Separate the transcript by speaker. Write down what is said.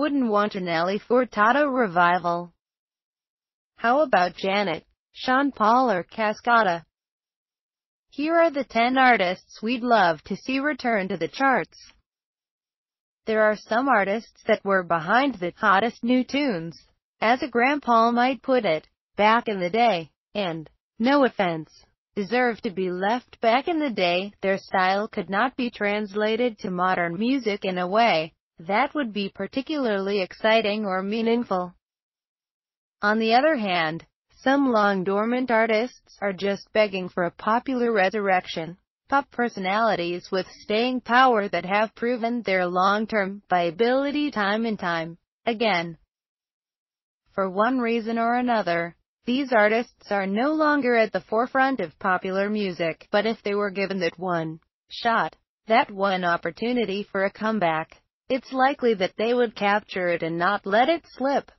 Speaker 1: wouldn't want an Ellie Furtado revival. How about Janet, Sean Paul or Cascada? Here are the 10 artists we'd love to see return to the charts. There are some artists that were behind the hottest new tunes, as a grandpa might put it, back in the day, and, no offense, deserve to be left back in the day, their style could not be translated to modern music in a way that would be particularly exciting or meaningful. On the other hand, some long-dormant artists are just begging for a popular resurrection. Pop personalities with staying power that have proven their long-term viability time and time again. For one reason or another, these artists are no longer at the forefront of popular music, but if they were given that one shot, that one opportunity for a comeback, it's likely that they would capture it and not let it slip.